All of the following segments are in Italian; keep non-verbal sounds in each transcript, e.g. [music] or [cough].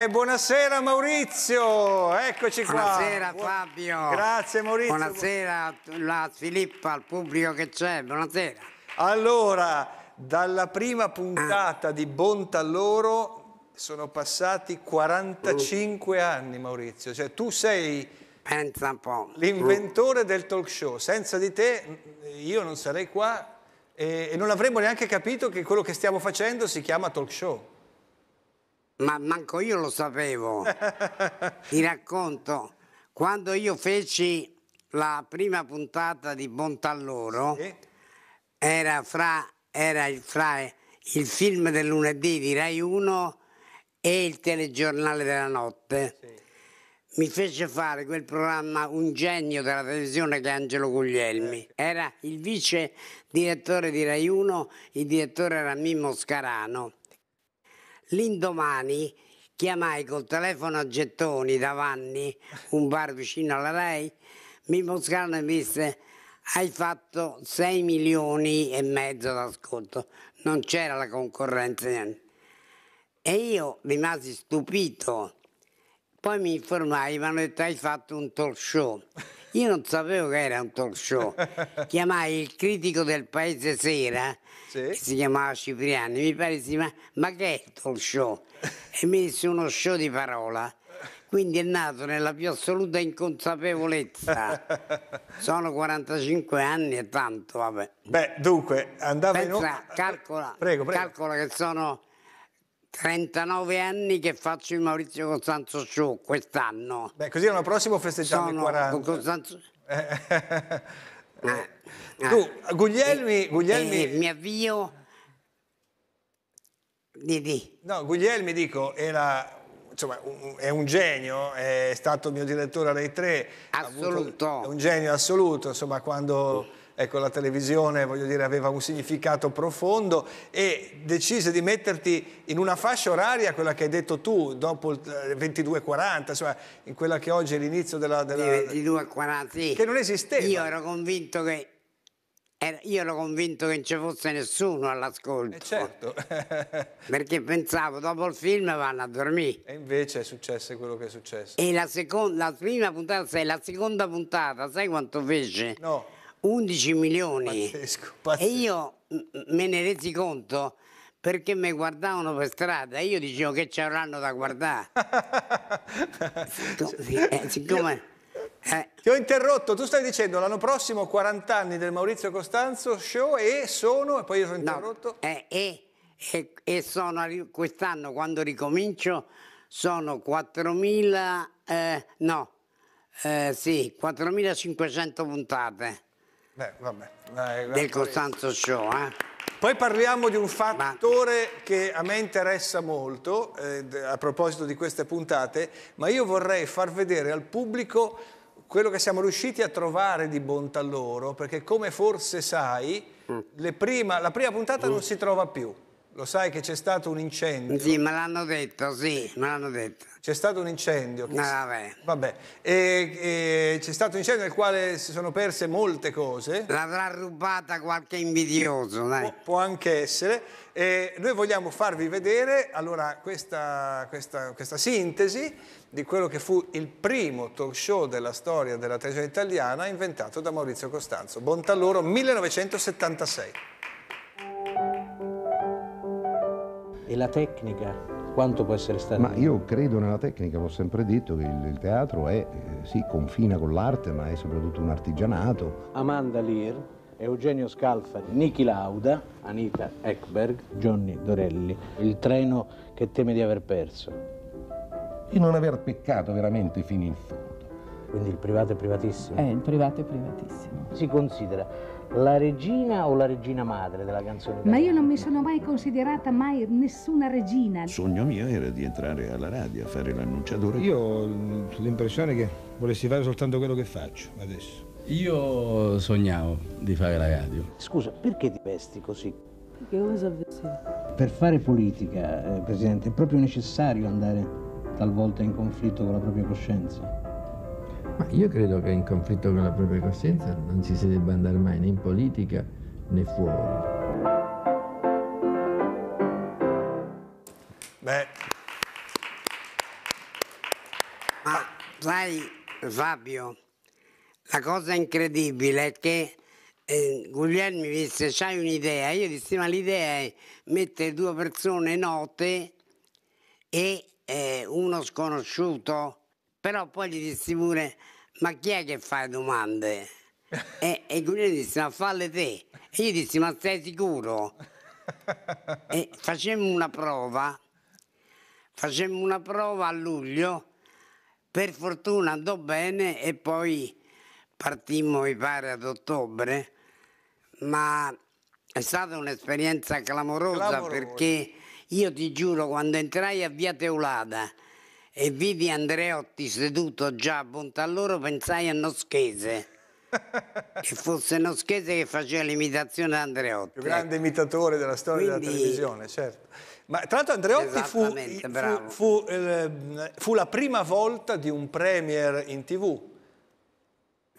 E eh, buonasera Maurizio, eccoci qua. Buonasera Fabio. Grazie Maurizio. Buonasera a Filippa, al pubblico che c'è, buonasera. Allora, dalla prima ah. puntata ah. di Bonta Loro sono passati 45 uh. anni Maurizio, cioè tu sei l'inventore uh. del talk show, senza di te mm, io non sarei qua e non avremmo neanche capito che quello che stiamo facendo si chiama talk show ma manco io lo sapevo. [laughs] Ti racconto, quando io feci la prima puntata di Bontalloro, sì. era, fra, era fra, il film del lunedì di Rai 1 e il telegiornale della notte. Sì. Mi fece fare quel programma un genio della televisione che è Angelo Guglielmi. Eh. Era il vice direttore di Rai 1, il direttore era Mimmo Scarano L'indomani chiamai col telefono a gettoni da Vanni, un bar vicino alla lei, mi mostrarono e mi disse hai fatto 6 milioni e mezzo d'ascolto, non c'era la concorrenza. Niente. E io rimasi stupito. Poi mi informai, mi hanno detto hai fatto un talk show. Io non sapevo che era un talk show. [laughs] Chiamai il critico del Paese Sera, sì. che si chiamava Cipriani, mi pare si ma, ma che è il talk show? E mi disse uno show di parola. Quindi è nato nella più assoluta inconsapevolezza. [laughs] Sono 45 anni e tanto, vabbè. Beh, dunque, andava Pensa, in... calcola, prego, prego. calcola che sono 39 anni che faccio il Maurizio Costanzo Show quest'anno. Beh, così l'anno prossimo festeggiamo Sono i 40. Costanzo... [laughs] Ah, eh. Ah. tu, Guglielmi... Eh, Guglielmi... Eh, mi avvio... Di, di. No, Guglielmi, dico, era... Insomma, è un genio, è stato mio direttore a Rai 3. Assoluto. è un genio assoluto, insomma, quando mm ecco, la televisione dire, aveva un significato profondo e decise di metterti in una fascia oraria, quella che hai detto tu, dopo il 22.40, eh, cioè in quella che oggi è l'inizio della... della... 22.40, sì. Che non esisteva. Io ero convinto che... Era, io ero convinto che non ci fosse nessuno all'ascolto. Eh certo. [laughs] perché pensavo, dopo il film vanno a dormire. E invece è successo quello che è successo. E la, seconda, la prima puntata, la seconda puntata, sai quanto fece? No. 11 milioni. Pazzesco, pazzesco. E io me ne resi conto perché mi guardavano per strada io dicevo che ci avranno da guardare. [laughs] Eh, siccome... Eh. Ti ho interrotto, tu stai dicendo l'anno prossimo 40 anni del Maurizio Costanzo show e sono, e poi io sono interrotto. No, eh, eh, e, e, sono quest'anno quando ricomincio sono 4.000, eh, no, eh, sì, 4.500 puntate. Beh, vabbè. Dai, del Costanzo Show, eh? Poi parliamo di un fattore ma... che a me interessa molto, eh, a proposito di queste puntate, ma io vorrei far vedere al pubblico quello che siamo riusciti a trovare di bontà loro, perché come forse sai, mm. prima, la prima puntata mm. non si trova più. Lo sai che c'è stato un incendio? Sì, me l'hanno detto, sì, me l'hanno detto. C'è stato un incendio. Ah, vabbè. vabbè. c'è stato un incendio nel quale si sono perse molte cose. L'avrà rubata qualche invidioso, dai. Pu può, anche essere. E noi vogliamo farvi vedere allora questa, questa, questa sintesi di quello che fu il primo talk show della storia della televisione italiana inventato da Maurizio Costanzo. Bontalloro 1976. E la tecnica? Quanto può essere stata? Ma io credo nella tecnica, ho sempre detto che il, teatro è, eh, sì, confina con l'arte, ma è soprattutto un artigianato. Amanda Lear, Eugenio Scalfari, Niki Lauda, Anita Ekberg, Johnny Dorelli, il treno che teme di aver perso. E non aver peccato veramente fino in fondo. Quindi il privato è privatissimo? Eh, il privato è privatissimo. Si considera la regina o la regina madre della canzone italiana? Ma io non mi sono mai considerata mai nessuna regina. Il sogno mio era di entrare alla radio a fare l'annunciatore. Io ho l'impressione che volessi fare soltanto quello che faccio adesso. Io sognavo di fare la radio. Scusa, perché ti vesti così? Perché uso vestire? Per fare politica, eh, Presidente, è proprio necessario andare talvolta in conflitto con la propria coscienza. Ma io credo che in conflitto con la propria coscienza non ci si debba andare mai né in politica né fuori. Beh. Ma sai Fabio, la cosa incredibile è che eh, Guglielmi mi disse c'hai un'idea, io dissi ma l'idea è mettere due persone note e eh, uno sconosciuto però poi gli dissi pure, ma chi è che fa domande? [laughs] e, e lui disse, ma falle te. E io dissi, ma sei sicuro? [laughs] e facemmo una prova, facemmo una prova a luglio, per fortuna andò bene e poi partimmo, mi pare, ad ottobre, ma è stata un'esperienza clamorosa, clamorosa perché io ti giuro, quando entrai a Via Teulada, e vidi Andreotti seduto già a Bontalloro, pensai a Noschese. che [laughs] fosse Noschese che faceva l'imitazione di Andreotti. Il ecco. grande imitatore della storia Quindi... della televisione, certo. Ma tra l'altro Andreotti fu, fu, fu, eh, fu, la prima volta di un premier in tv.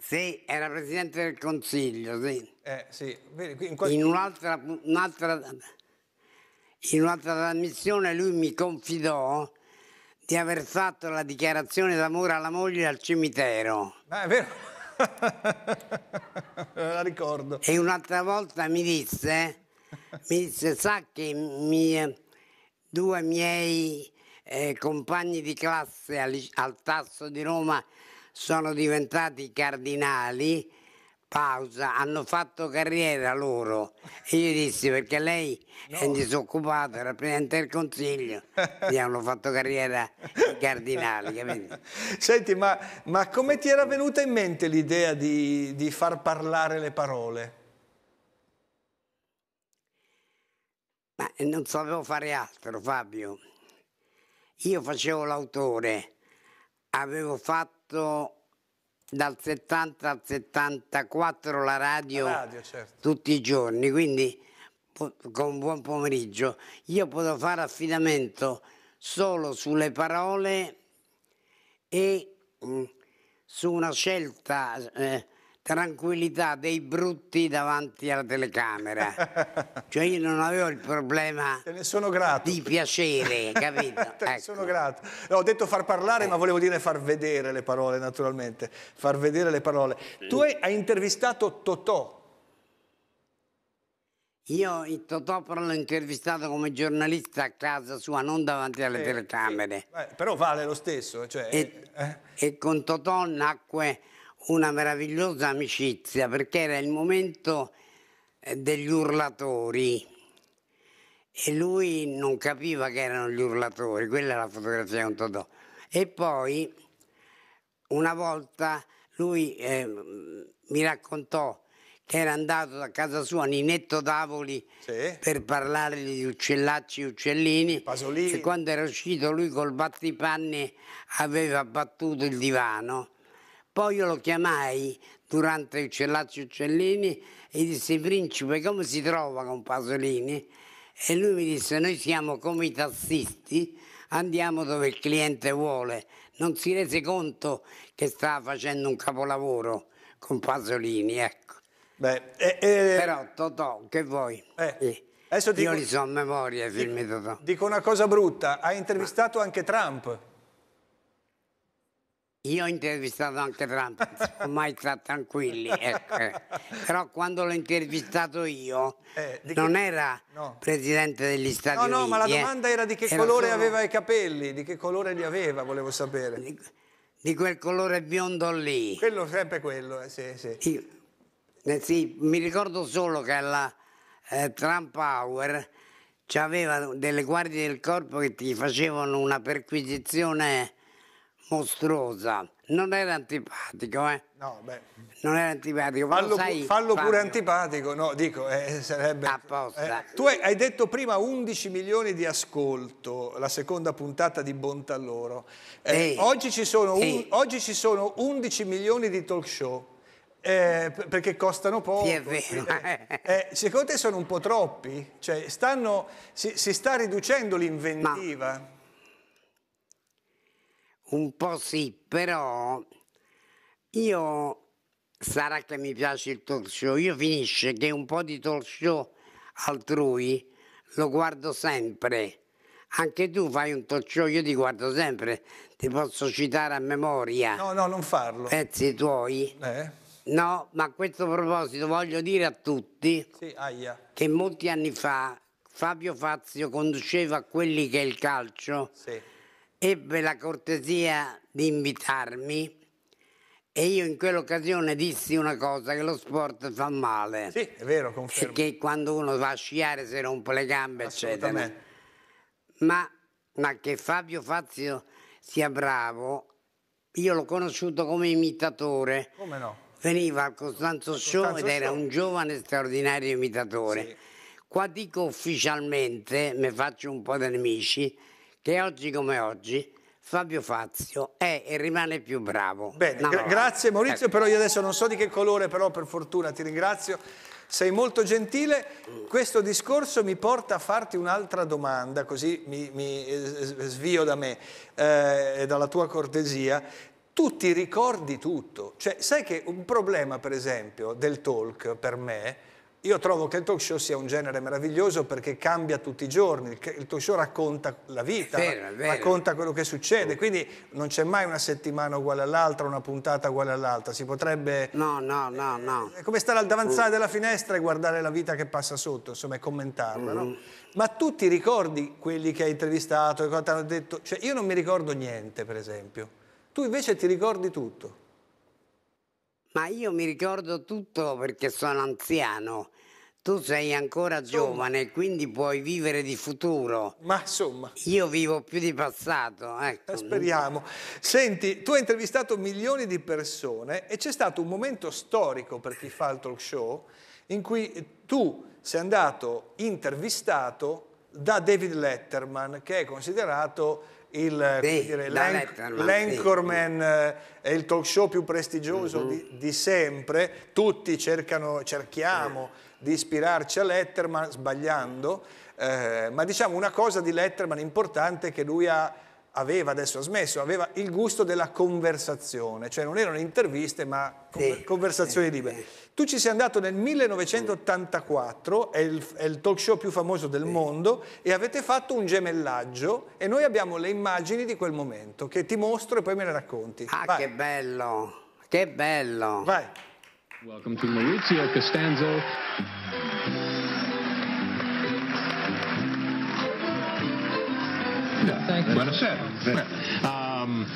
Sì, era presidente del Consiglio, sì. Eh, sì. In, qualche... in un'altra un trasmissione lui mi confidò di aver fatto la dichiarazione d'amore alla moglie al cimitero. Ah, è vero. [laughs] la ricordo. E un'altra volta mi disse, mi disse, sa che mie, due miei eh, compagni di classe al, al Tasso di Roma sono diventati cardinali pausa, hanno fatto carriera loro. E io dissi perché lei no. è disoccupato, era Presidente del Consiglio, gli hanno fatto carriera cardinale. cardinali, capito? [laughs] Senti, ma, ma, come ti era venuta in mente l'idea di, di far parlare le parole? Ma eh, non sapevo fare altro, Fabio. Io facevo l'autore, avevo fatto dal 70 al 74 la radio, la radio certo. tutti i giorni, quindi con buon pomeriggio. Io potevo fare affidamento solo sulle parole e mh, mm, su una scelta eh, tranquillità dei brutti davanti alla telecamera. [laughs] cioè io non avevo il problema di piacere, [laughs] capito? Te ne ecco. sono grato. No, ho detto far parlare, eh. ma volevo dire far vedere le parole, naturalmente. Far vedere le parole. Mm. Tu hai intervistato Totò. Io il Totò però l'ho intervistato come giornalista a casa sua, non davanti alle eh, telecamere. Sì. Eh, però vale lo stesso. Cioè, e, eh. e con Totò nacque una meravigliosa amicizia perché era il momento eh, degli urlatori e lui non capiva che erano gli urlatori, quella è la fotografia con Totò. E poi una volta lui eh, mi raccontò che era andato da casa sua Ninetto Davoli sì. per parlare di uccellacci e uccellini Pasolini. e quando era uscito lui col battipanni aveva battuto il divano poi io lo chiamai durante il Cellaccio Uccellini e disse: principe come si trova con Pasolini? E lui mi disse noi siamo come i tassisti, andiamo dove il cliente vuole. Non si rese conto che stava facendo un capolavoro con Pasolini, ecco. Beh, eh, eh, Però Totò, che vuoi? Eh, sì. Io dico, li so a memoria i film di Totò. Dico una cosa brutta, hai intervistato anche Trump. Io ho intervistato anche Trump, ormai sta tranquilli, ecco. Eh. però quando l'ho intervistato io eh, non che... era no. presidente degli Stati no, Uniti. No, no, ma la eh. domanda eh. era di che era colore solo... aveva i capelli, di che colore li aveva, volevo sapere. Di, di quel colore biondo lì. Quello, sempre quello, eh, sì, sì. Io, eh, sì, mi ricordo solo che alla eh, Trump Power c'aveva delle guardie del corpo che ti facevano una perquisizione mostruosa. Non era antipatico, eh? No, beh. Non era antipatico. Fallo, sai, fallo pure antipatico, no, dico, eh, sarebbe... Apposta. Eh, tu hai, hai, detto prima 11 milioni di ascolto, la seconda puntata di Bontalloro. Eh, oggi, ci sono un, oggi ci sono 11 milioni di talk show. Eh, perché costano poco. Sì, [laughs] eh, eh, secondo te sono un po' troppi? Cioè, stanno, si, si, sta riducendo l'inventiva? Un po' sì, però io sarà che mi piace il talk show. Io finisce che un po' di talk show altrui lo guardo sempre. Anche tu fai un talk show, io ti guardo sempre. Ti posso citare a memoria. No, no, non farlo. Pezzi tuoi. Eh. No, ma a questo proposito voglio dire a tutti sì, che molti anni fa Fabio Fazio conduceva quelli che è il calcio. Sì ebbe la cortesia di invitarmi e io in quell'occasione dissi una cosa, che lo sport fa male. Sì, è vero, confermo. Perché quando uno va a sciare si rompe le gambe, eccetera. Ma, ma che Fabio Fazio sia bravo, io l'ho conosciuto come imitatore. Come no? Veniva al Costanzo, Show ed era un giovane straordinario imitatore. Sì. Qua dico ufficialmente, mi faccio un po' di nemici, che oggi come oggi Fabio Fazio è e rimane più bravo. Bene, gra grazie Maurizio, ecco. però io adesso non so di che colore, però per fortuna ti ringrazio. Sei molto gentile, questo discorso mi porta a farti un'altra domanda, così mi, mi, eh, svio da me eh, e eh, dalla tua cortesia. Tu ti ricordi tutto, cioè sai che un problema per esempio del talk per me io trovo che il talk show sia un genere meraviglioso perché cambia tutti i giorni, il talk show racconta la vita, vero, vero. racconta quello che succede, quindi non c'è mai una settimana uguale all'altra, una puntata uguale all'altra, si potrebbe... No, no, no, eh, no. È come stare al davanzale mm. della finestra e guardare la vita che passa sotto, insomma, e commentarla, mm -hmm. no? Mm-hmm. Ma tu ti ricordi quelli che hai intervistato, che ti hanno detto... Cioè, io non mi ricordo niente, per esempio. Tu invece ti ricordi tutto. Ma io mi ricordo tutto perché sono anziano. Tu sei ancora giovane, quindi puoi vivere di futuro. Ma insomma. Io vivo più di passato. Ecco. Eh, speriamo. Senti, tu hai intervistato milioni di persone e c'è stato un momento storico per chi fa il talk show in cui tu sei andato intervistato da David Letterman, che è considerato l'anchorman, eh, è il talk show più prestigioso mm -hmm. di, di, sempre, tutti cercano, cerchiamo eh. di ispirarci a Letterman sbagliando, eh, ma diciamo una cosa di Letterman importante è che lui ha aveva, adesso ha smesso, aveva il gusto della conversazione, cioè non erano interviste ma sì, conversazioni sì, libere. Sì. Tu ci sei andato nel 1984, è il, è il talk show più famoso del mondo e avete fatto un gemellaggio e noi abbiamo le immagini di quel momento che ti mostro e poi me le racconti. Ah Vai. che bello, che bello. Vai. Welcome to Maurizio Costanzo. Linda. Thank you. Um,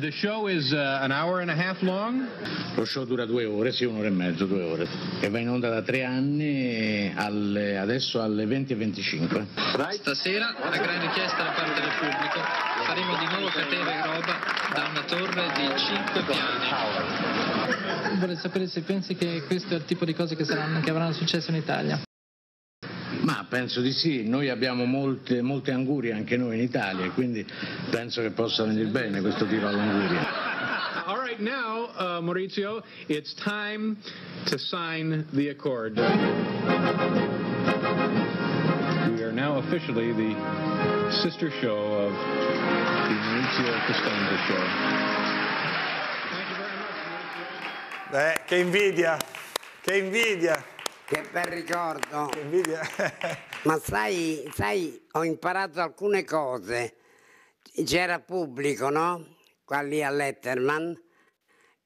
the show is uh, an hour and a half long. Lo show dura due ore, sì, un'ora e mezzo, due ore. E va in onda da tre anni, alle, adesso alle 20 e 25. Stasera, una gran richiesta da parte del pubblico, faremo di nuovo catena e roba da una torre di 5 piani. Vorrei sapere se pensi che questo è il tipo di cose che, saranno, che avranno successo in Italia. Ma penso di sì, noi abbiamo molte, molte angurie anche noi in Italia, quindi penso che possa venire bene questo tiro all'anguria. All right, now, uh, Maurizio, it's time to sign the accord. We are now officially the sister show of the Maurizio Costanza Show. Maurizio. Eh, che invidia, che invidia. Che bel ricordo. Che [laughs] Ma sai, sai, ho imparato alcune cose. C'era pubblico, no? Qua lì a Letterman.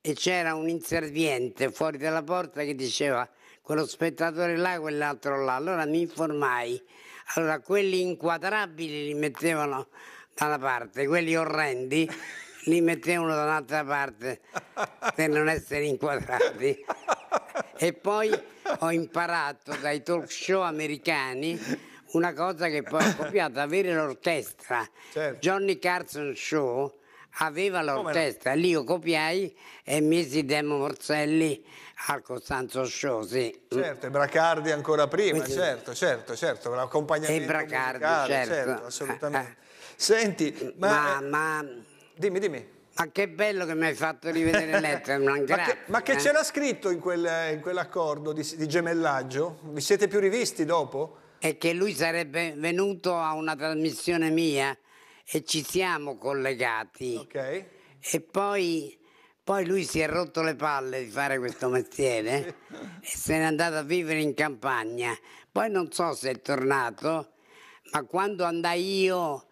E c'era un inserviente fuori dalla porta che diceva quello spettatore là e quell'altro là. Allora mi informai. Allora quelli inquadrabili li mettevano da una parte, quelli orrendi li mettevano da un'altra parte per non essere inquadrati. [laughs] E poi ho imparato dai talk show americani una cosa che poi ho copiato, avere l'orchestra. Certo. Johnny Carson Show aveva l'orchestra, lì io copiai e misi Demo Morselli al Costanzo Show, sì. Certo, e Bracardi ancora prima, Quindi, certo, certo, certo, l'accompagnamento E Bracardi, certo. certo. assolutamente. Eh, eh. Senti, ma... ma, eh, ma dimmi, dimmi. Ma che bello che mi hai fatto rivedere Letterman, grazie. [laughs] ma che, ma che eh? c'era scritto in, quel, in quell'accordo di, di, gemellaggio? Vi siete più rivisti dopo? È che lui sarebbe venuto a una trasmissione mia e ci siamo collegati. Ok. E poi, poi lui si è rotto le palle di fare questo mestiere [laughs] e se n'è andato a vivere in campagna. Poi non so se è tornato, ma quando andai io,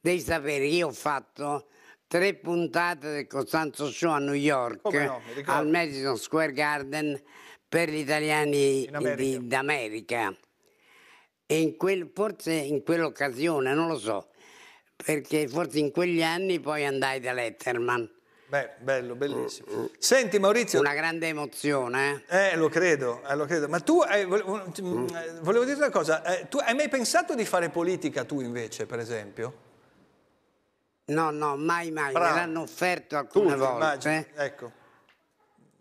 devi sapere, io ho fatto tre puntate del Costanzo Show a New York, no, al Madison Square Garden per gli italiani in di, d'America. E in quel, forse in quell'occasione, non lo so, perché forse in quegli anni poi andai da Letterman. Beh, bello, bellissimo. Senti Maurizio... Una grande emozione. Eh, eh lo credo, eh, lo credo. Ma tu, hai, volevo, mm. eh, volevo dire una cosa, eh, tu hai mai pensato di fare politica tu invece, per esempio? No, no, mai, mai. Bravo. Me l'hanno offerto alcune Tutti, volte. Ecco.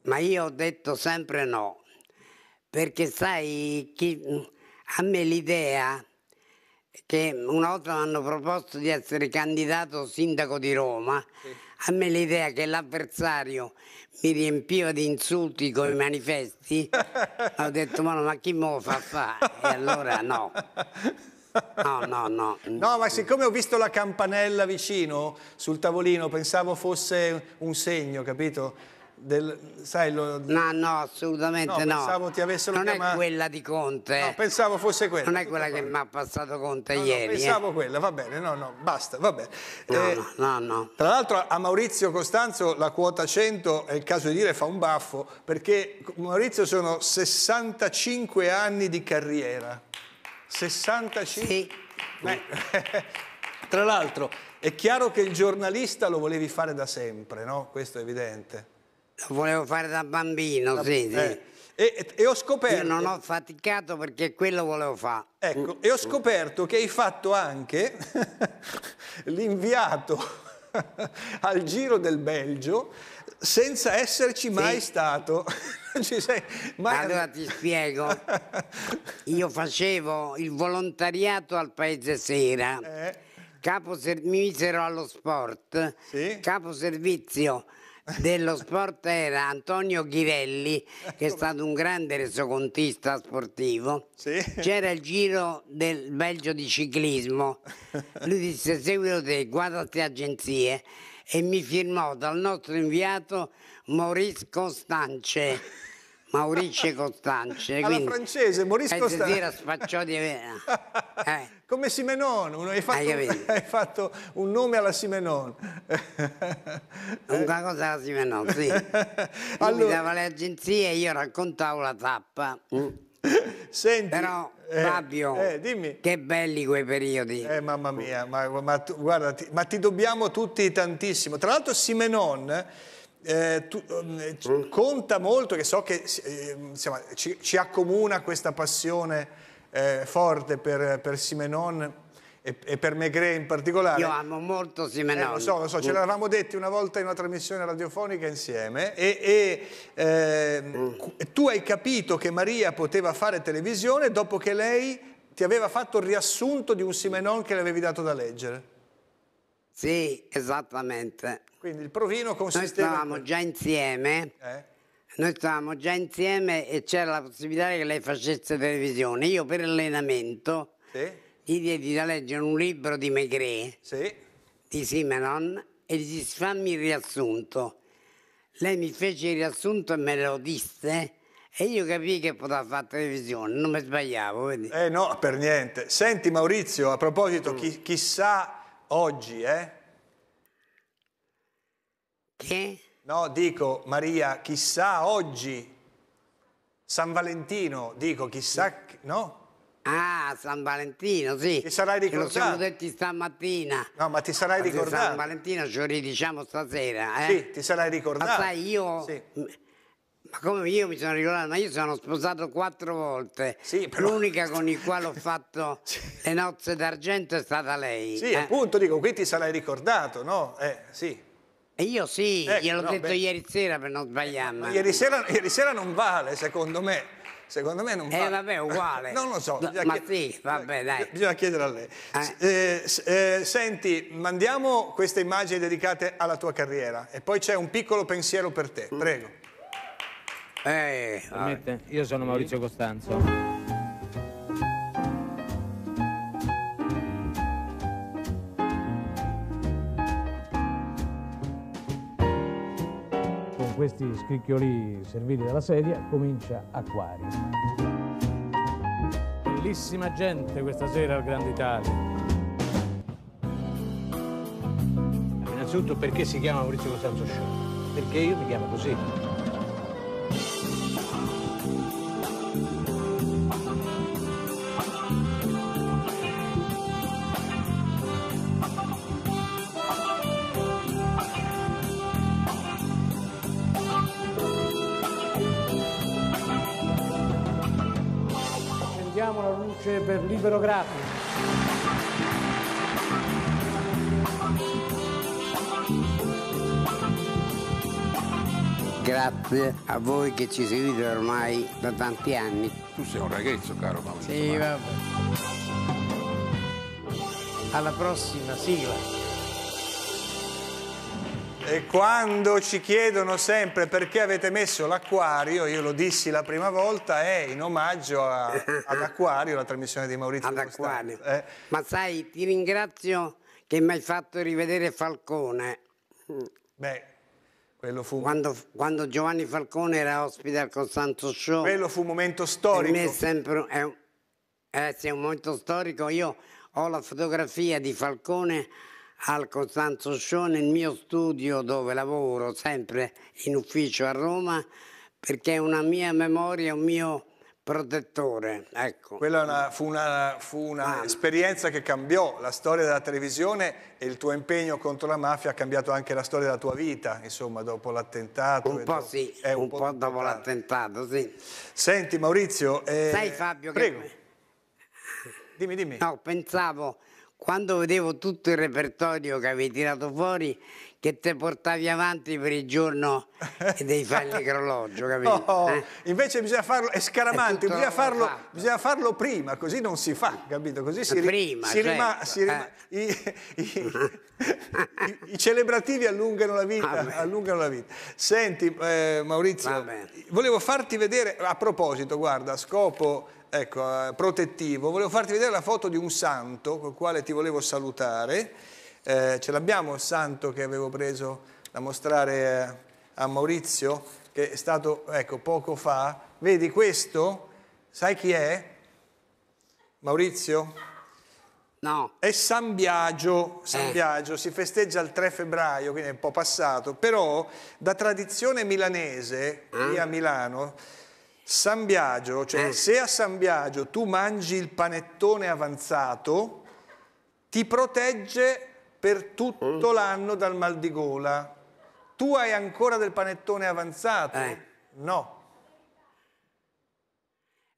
Ma io ho detto sempre no. Perché sai, chi... a me l'idea che una volta mi hanno proposto di essere candidato sindaco di Roma, sì. a me l'idea che l'avversario mi riempiva di insulti con i manifesti, [laughs] ho detto ma, no, ma chi me lo fa fare? E allora no. [laughs] No, no, no. No, ma siccome ho visto la campanella vicino sul tavolino, pensavo fosse un segno, capito? Del, sai, lo, no, no, assolutamente no. Pensavo ti avessero non chiamato. è quella di Conte. No, pensavo fosse quella. Non è quella che mi ha passato Conte no, ieri. No, eh. pensavo eh. quella, va bene, no, no, basta, va bene. No, eh, no, no, Tra l'altro a Maurizio Costanzo la quota 100, è il caso di dire, fa un baffo, perché Maurizio sono 65 anni di carriera. 65? Sì. Beh, [laughs] tra l'altro, è chiaro che il giornalista lo volevi fare da sempre, no? Questo è evidente. Lo volevo fare da bambino, da, sì, eh. sì. E, e, ho scoperto... Io non ho faticato perché quello volevo fare. Ecco, e ho scoperto che hai fatto anche [laughs] l'inviato [laughs] al Giro del Belgio senza esserci mai stato. [laughs] non ci sei mai... Allora ti spiego. [laughs] Io facevo il volontariato al Paese Sera, eh. capo ser- mi misero allo sport, sì. capo servizio dello sport era Antonio Ghirelli, che è stato un grande resocontista sportivo. Sì. C'era il giro del Belgio di ciclismo. Lui disse: Seguilo te, guardate agenzie e mi firmò dal nostro inviato Maurice Costance. [laughs] Maurice Costance. Alla quindi, francese, Maurice eh, Costance. Era spacciò di eh. [laughs] Come Simenon, uno, hai, fatto, hai, [laughs] hai, fatto, un nome alla Simenon. Una cosa alla Simenon, sì. Lui mi dava le agenzie e io raccontavo la tappa. Mm Senti, Però eh, Fabio, eh, eh, che belli quei periodi. Eh, mamma mia, ma, ma, tu, guarda, ti, ma ti dobbiamo tutti tantissimo. Tra l'altro Simenon... Eh, tu, mm, eh, mm. conta molto che so che eh, insomma, ci, ci, accomuna questa passione eh, forte per, per Simenon e, e, per Megre in particolare. Io amo molto Simenon. Eh, lo so, lo so, ce mm. l'avevamo detti una volta in una trasmissione radiofonica insieme e, e eh, uh. tu hai capito che Maria poteva fare televisione dopo che lei ti aveva fatto il riassunto di un Simenon che le avevi dato da leggere. Sì, esattamente. Quindi il provino consisteva... Noi stavamo già insieme... Eh? Noi stavamo già insieme e c'era la possibilità che lei facesse televisione. Io per allenamento sì gli diedi da leggere un libro di Maigret, sì. di Simenon, e gli dissi fammi il riassunto. Lei mi fece il riassunto e me lo disse e io capii che poteva fare televisione, non mi sbagliavo. Vedi? Eh no, per niente. Senti Maurizio, a proposito, chi, chissà oggi, eh? Che? No, dico Maria, chissà oggi, San Valentino, dico chissà, no? Ah, San Valentino, sì. Ti sarai ricordato. Ce lo siamo detti stamattina. No, ma ti sarai Quasi ricordato. San Valentino ci ridiciamo stasera, eh? Sì, ti sarai ricordato. Ma sai, io... Sì. Ma come io mi sono ricordato, ma io sono sposato quattro volte. Sì, però... L'unica con il quale ho [laughs] fatto sì. le nozze d'argento è stata lei. Sì, eh? appunto, dico, qui ti sarai ricordato, no? Eh, sì. E io sì, ecco, gliel'ho no, detto beh... ieri sera per non sbagliarmi. Ieri, ieri sera non vale, secondo me. Secondo me non eh, fa... Eh vabbè, uguale. [laughs] non lo so. Do, ma chied... sì, vabbè, dai. Bisogna chiedere a lei. Eh? Eh, eh, senti, mandiamo queste immagini dedicate alla tua carriera e poi c'è un piccolo pensiero per te. Mm. Prego. Eh, io sono Maurizio Costanzo. questi scricchioli serviti dalla sedia, comincia Aquarius. Bellissima gente questa sera al Grande Italia. Innanzitutto perché si chiama Maurizio Costanzo Show? Perché io mi chiamo così. fotografico. Grazie a voi che ci seguite ormai da tanti anni. Tu sei un ragazzo, caro Maurizio. Sì, vabbè. Alla prossima sigla. E quando ci chiedono sempre perché avete messo l'acquario, io lo dissi la prima volta, è in omaggio all'acquario, [laughs] la trasmissione di Maurizio All'acquario. Eh. Ma sai, ti ringrazio che mi hai fatto rivedere Falcone. Beh, quello fu... Quando, quando Giovanni Falcone era ospite al Costanzo Show... Quello fu un momento storico. Per me è sempre... È un, eh, sì, è un momento storico. Io ho la fotografia di Falcone al Costanzo Show nel mio studio dove lavoro sempre in ufficio a Roma perché è una mia memoria, un mio protettore. Ecco. Quella una, fu un'esperienza ah. che cambiò la storia della televisione e il tuo impegno contro la mafia ha cambiato anche la storia della tua vita, insomma, dopo l'attentato. Un po' dopo, sì, eh, un, un, po', po dopo l'attentato, sì. Senti Maurizio... Eh, Sai Fabio prego. Che... Dimmi, dimmi. No, pensavo quando vedevo tutto il repertorio che avevi tirato fuori, che te portavi avanti per il giorno [laughs] dei falli crologio, capito? No, eh? Invece bisogna farlo, è scaramante, è bisogna, farlo, bisogna, farlo, prima, così non si fa, capito? Così si, prima, si certo. rima, si rima, eh. i, i, i, i, celebrativi allungano la vita. Ah, allungano la vita. Senti eh, Maurizio, volevo farti vedere, a proposito, guarda, scopo ecco, eh, protettivo, volevo farti vedere la foto di un santo col quale ti volevo salutare. Eh, ce l'abbiamo il santo che avevo preso da mostrare eh, a Maurizio, che è stato ecco, poco fa. Vedi questo? Sai chi è? Maurizio? No. È San Biagio, San eh. Biagio si festeggia il 3 febbraio, quindi è un po' passato, però da tradizione milanese, qui ah. a Milano, San Biagio, cioè eh. se a San Biagio tu mangi il panettone avanzato, ti protegge per tutto mm. l'anno dal mal di gola. Tu hai ancora del panettone avanzato? Eh. No.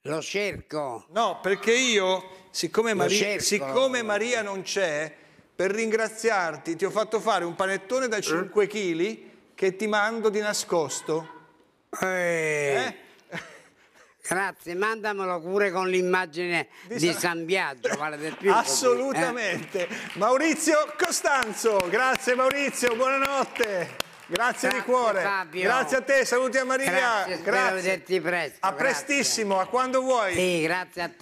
Lo cerco. No, perché io, siccome, Maria, siccome Maria non c'è, per ringraziarti ti ho fatto fare un panettone da 5 kg mm. che ti mando di nascosto. Eh. eh? Grazie, mandamelo pure con l'immagine di, di, San Biagio, vale del più. Assolutamente. Eh. Maurizio Costanzo, grazie Maurizio, buonanotte. Grazie, grazie di cuore. Fabio. Grazie a te, saluti a Maria. Grazie, grazie. vederti presto. A grazie. prestissimo, a quando vuoi. Sì, grazie a te.